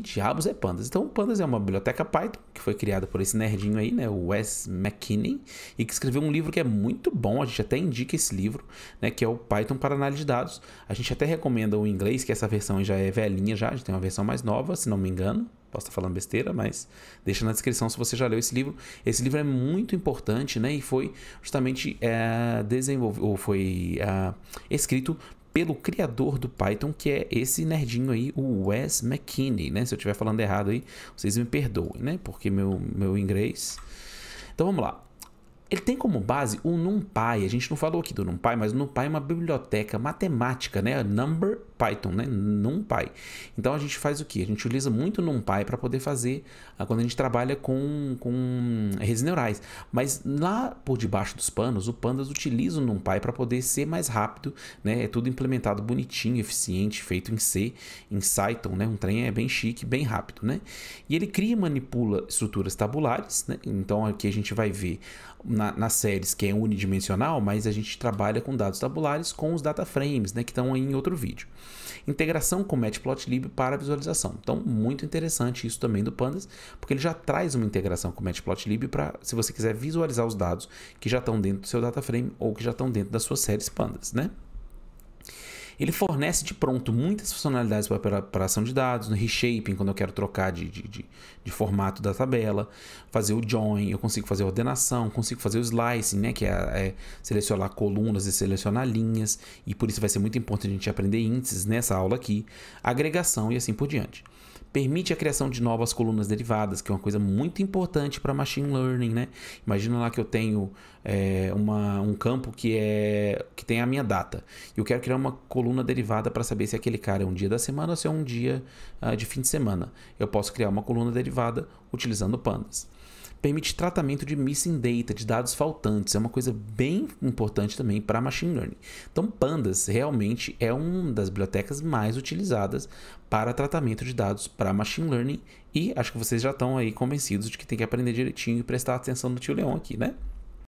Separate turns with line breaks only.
que diabos é Pandas? Então, Pandas é uma biblioteca Python que foi criada por esse nerdinho aí, né, o Wes McKinney, e que escreveu um livro que é muito bom, a gente até indica esse livro, né, que é o Python para análise de dados. A gente até recomenda o inglês, que essa versão já é velhinha já, a gente tem uma versão mais nova, se não me engano, posso estar falando besteira, mas deixa na descrição se você já leu esse livro. Esse livro é muito importante, né? E foi justamente é, eh, desenvolvido, ou foi é, escrito pelo criador do Python, que é esse nerdinho aí, o Wes McKinney, né? Se eu estiver falando errado aí, vocês me perdoem, né? Porque meu, meu inglês... Então vamos lá. Ele tem como base o NumPy. A gente não falou aqui do NumPy, mas o NumPy é uma biblioteca matemática, né? Number Python, né? NumPy. Então a gente faz o que? A gente utiliza muito o NumPy para poder fazer ah, quando a gente trabalha com, com redes neurais. Mas lá por debaixo dos panos, o Pandas utiliza o NumPy para poder ser mais rápido, né? É tudo implementado bonitinho, eficiente, feito em C, em Cython, né? Um trem é bem chique, bem rápido, né? E ele cria e manipula estruturas tabulares, né? Então aqui a gente vai ver na, nas séries que é unidimensional, mas a gente trabalha com dados tabulares com os data frames, né, que estão em outro vídeo. Integração com Matplotlib para visualização. Então, muito interessante isso também do Pandas, porque ele já traz uma integração com Matplotlib para, se você quiser visualizar os dados que já estão dentro do seu data frame ou que já estão dentro das suas séries Pandas, né? Ele fornece de pronto muitas funcionalidades para preparação de dados, no reshaping, quando eu quero trocar de, de, de, de, formato da tabela, fazer o join, eu consigo fazer a ordenação, consigo fazer o slicing, né, que é, é selecionar colunas e selecionar linhas, e por isso vai ser muito importante a gente aprender índices nessa aula aqui, agregação e assim por diante permite a criação de novas colunas derivadas, que é uma coisa muito importante para machine learning, né? Imagina lá que eu tenho é, uma, um campo que é que tem a minha data e eu quero criar uma coluna derivada para saber se aquele cara é um dia da semana ou se é um dia uh, de fim de semana. Eu posso criar uma coluna derivada utilizando pandas permite tratamento de missing data, de dados faltantes. É uma coisa bem importante também para machine learning. Então, Pandas realmente é uma das bibliotecas mais utilizadas para tratamento de dados para machine learning e acho que vocês já estão aí convencidos de que tem que aprender direitinho e prestar atenção no tio Leon aqui, né?